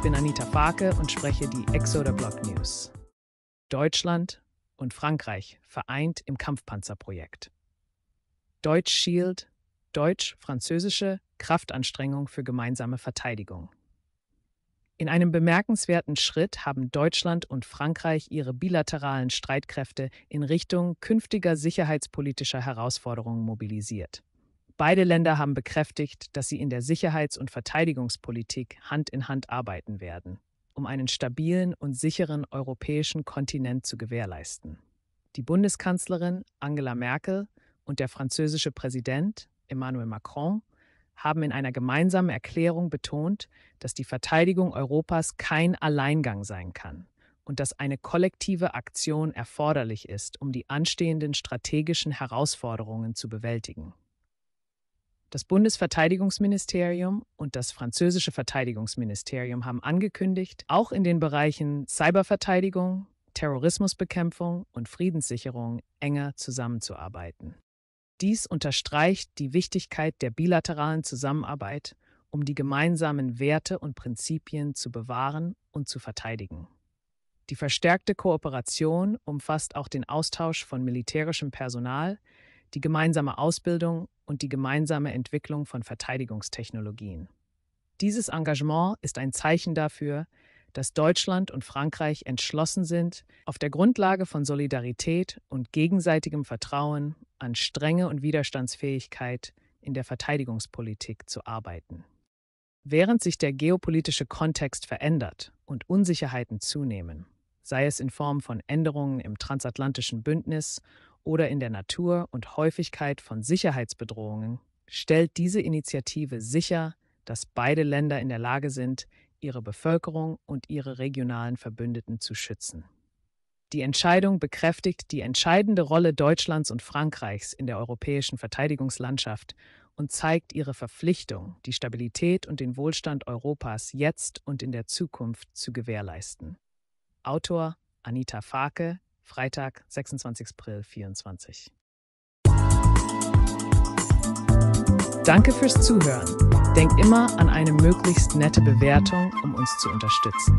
Ich bin Anita Farke und spreche die Exoder Block News. Deutschland und Frankreich vereint im Kampfpanzerprojekt. Deutsch Shield, deutsch-französische Kraftanstrengung für gemeinsame Verteidigung. In einem bemerkenswerten Schritt haben Deutschland und Frankreich ihre bilateralen Streitkräfte in Richtung künftiger sicherheitspolitischer Herausforderungen mobilisiert. Beide Länder haben bekräftigt, dass sie in der Sicherheits- und Verteidigungspolitik Hand in Hand arbeiten werden, um einen stabilen und sicheren europäischen Kontinent zu gewährleisten. Die Bundeskanzlerin Angela Merkel und der französische Präsident Emmanuel Macron haben in einer gemeinsamen Erklärung betont, dass die Verteidigung Europas kein Alleingang sein kann und dass eine kollektive Aktion erforderlich ist, um die anstehenden strategischen Herausforderungen zu bewältigen. Das Bundesverteidigungsministerium und das französische Verteidigungsministerium haben angekündigt, auch in den Bereichen Cyberverteidigung, Terrorismusbekämpfung und Friedenssicherung enger zusammenzuarbeiten. Dies unterstreicht die Wichtigkeit der bilateralen Zusammenarbeit, um die gemeinsamen Werte und Prinzipien zu bewahren und zu verteidigen. Die verstärkte Kooperation umfasst auch den Austausch von militärischem Personal, die gemeinsame Ausbildung und die gemeinsame Entwicklung von Verteidigungstechnologien. Dieses Engagement ist ein Zeichen dafür, dass Deutschland und Frankreich entschlossen sind, auf der Grundlage von Solidarität und gegenseitigem Vertrauen an Strenge und Widerstandsfähigkeit in der Verteidigungspolitik zu arbeiten. Während sich der geopolitische Kontext verändert und Unsicherheiten zunehmen, sei es in Form von Änderungen im transatlantischen Bündnis oder in der Natur und Häufigkeit von Sicherheitsbedrohungen stellt diese Initiative sicher, dass beide Länder in der Lage sind, ihre Bevölkerung und ihre regionalen Verbündeten zu schützen. Die Entscheidung bekräftigt die entscheidende Rolle Deutschlands und Frankreichs in der europäischen Verteidigungslandschaft und zeigt ihre Verpflichtung, die Stabilität und den Wohlstand Europas jetzt und in der Zukunft zu gewährleisten. Autor Anita Farke, Freitag, 26. April 2024. Danke fürs Zuhören. Denk immer an eine möglichst nette Bewertung, um uns zu unterstützen.